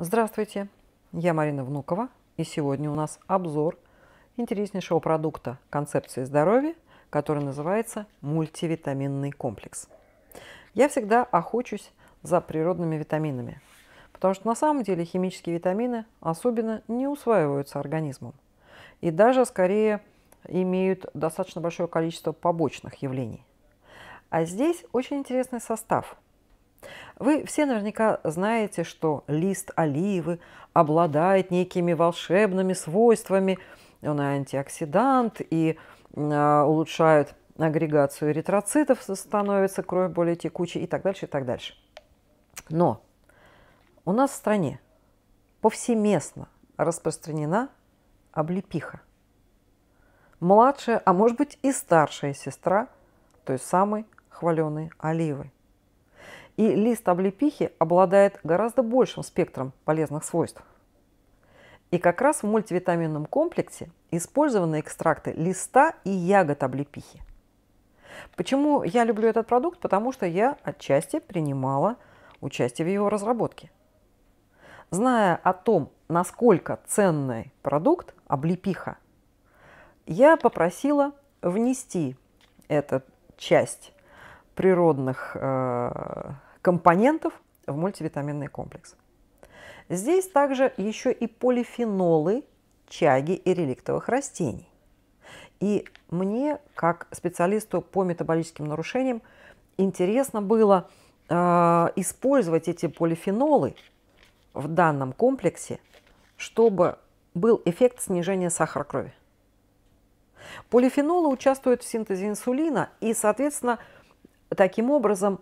Здравствуйте, я Марина Внукова, и сегодня у нас обзор интереснейшего продукта концепции здоровья, который называется мультивитаминный комплекс. Я всегда охочусь за природными витаминами, потому что на самом деле химические витамины особенно не усваиваются организмом и даже скорее имеют достаточно большое количество побочных явлений. А здесь очень интересный состав – вы все наверняка знаете, что лист оливы обладает некими волшебными свойствами. Он и антиоксидант и э, улучшает агрегацию эритроцитов, становится кровь более текучей и так дальше, и так дальше. Но у нас в стране повсеместно распространена облепиха. Младшая, а может быть и старшая сестра той самой хваленой оливы и лист облепихи обладает гораздо большим спектром полезных свойств. И как раз в мультивитаминном комплексе использованы экстракты листа и ягод облепихи. Почему я люблю этот продукт? Потому что я отчасти принимала участие в его разработке. Зная о том, насколько ценный продукт облепиха, я попросила внести эту часть природных э, компонентов в мультивитаминный комплекс. Здесь также еще и полифенолы чаги и реликтовых растений. И мне, как специалисту по метаболическим нарушениям, интересно было э, использовать эти полифенолы в данном комплексе, чтобы был эффект снижения сахара крови. Полифенолы участвуют в синтезе инсулина и, соответственно, таким образом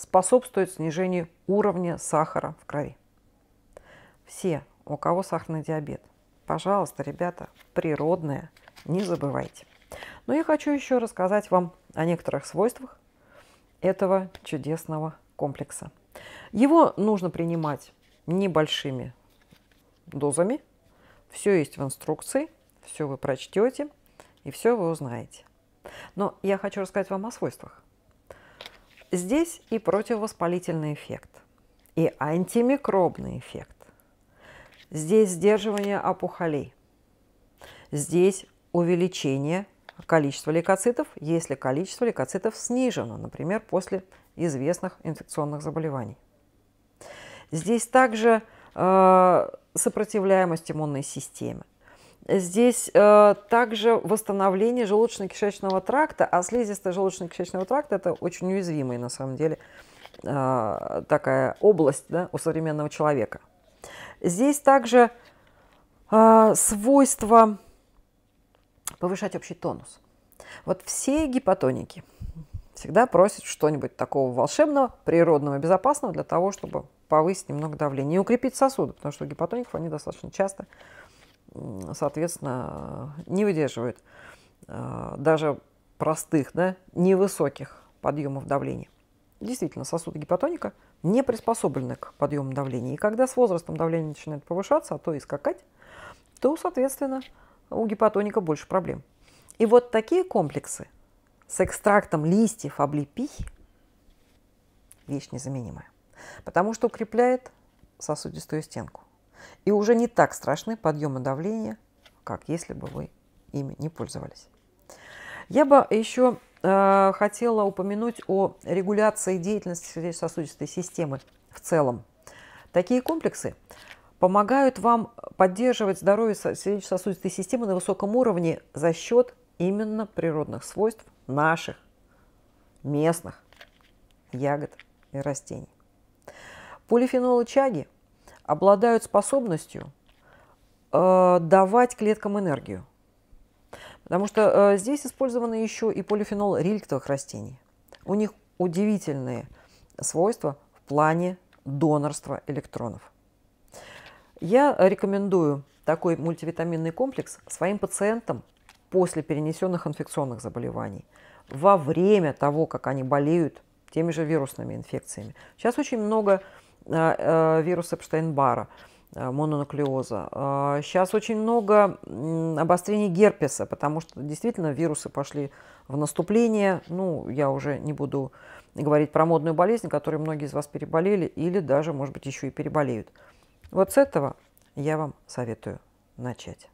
способствует снижению уровня сахара в крови. Все, у кого сахарный диабет, пожалуйста, ребята, природное, не забывайте. Но я хочу еще рассказать вам о некоторых свойствах этого чудесного комплекса. Его нужно принимать небольшими дозами. Все есть в инструкции, все вы прочтете и все вы узнаете. Но я хочу рассказать вам о свойствах. Здесь и противовоспалительный эффект, и антимикробный эффект. Здесь сдерживание опухолей. Здесь увеличение количества лейкоцитов, если количество лейкоцитов снижено, например, после известных инфекционных заболеваний. Здесь также э, сопротивляемость иммунной системы. Здесь э, также восстановление желудочно-кишечного тракта, а слизистая желудочно-кишечного тракта – это очень уязвимая, на самом деле, э, такая область да, у современного человека. Здесь также э, свойство повышать общий тонус. Вот все гипотоники всегда просят что-нибудь такого волшебного, природного, безопасного для того, чтобы повысить немного давление и укрепить сосуды, потому что у гипотоников они достаточно часто соответственно, э, не выдерживают э, даже простых, да, невысоких подъемов давления. Действительно, сосуды гипотоника не приспособлены к подъему давления. И когда с возрастом давление начинает повышаться, а то и скакать, то, соответственно, у гипотоника больше проблем. И вот такие комплексы с экстрактом листьев облепихи – вещь незаменимая, потому что укрепляет сосудистую стенку и уже не так страшны подъемы давления, как если бы вы ими не пользовались. Я бы еще э, хотела упомянуть о регуляции деятельности сердечно-сосудистой системы в целом. Такие комплексы помогают вам поддерживать здоровье сердечно-сосудистой системы на высоком уровне за счет именно природных свойств наших местных ягод и растений. Полифенолы чаги – обладают способностью э, давать клеткам энергию. Потому что э, здесь использованы еще и полифенол рельктовых растений. У них удивительные свойства в плане донорства электронов. Я рекомендую такой мультивитаминный комплекс своим пациентам после перенесенных инфекционных заболеваний, во время того, как они болеют теми же вирусными инфекциями. Сейчас очень много Э, э, вирус Эпштейн-Бара, э, мононуклеоза. Сейчас очень много обострений герпеса, потому что действительно вирусы пошли в наступление. Ну, я уже не буду говорить про модную болезнь, которой многие из вас переболели или даже, может быть, еще и переболеют. Вот с этого я вам советую начать.